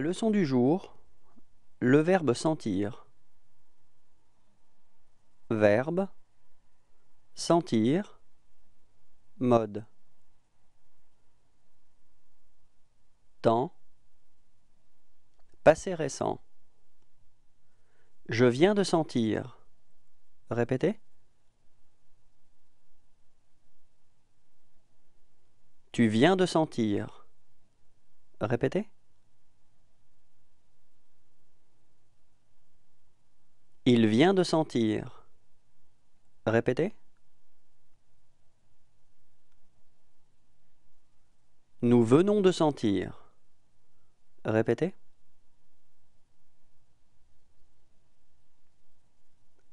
leçon du jour, le verbe sentir. Verbe, sentir, mode. Temps, passé récent. Je viens de sentir. Répétez. Tu viens de sentir. Répétez. Il vient de sentir. Répétez. Nous venons de sentir. Répétez.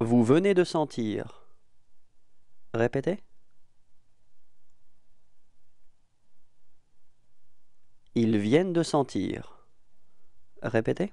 Vous venez de sentir. Répétez. Ils viennent de sentir. Répétez.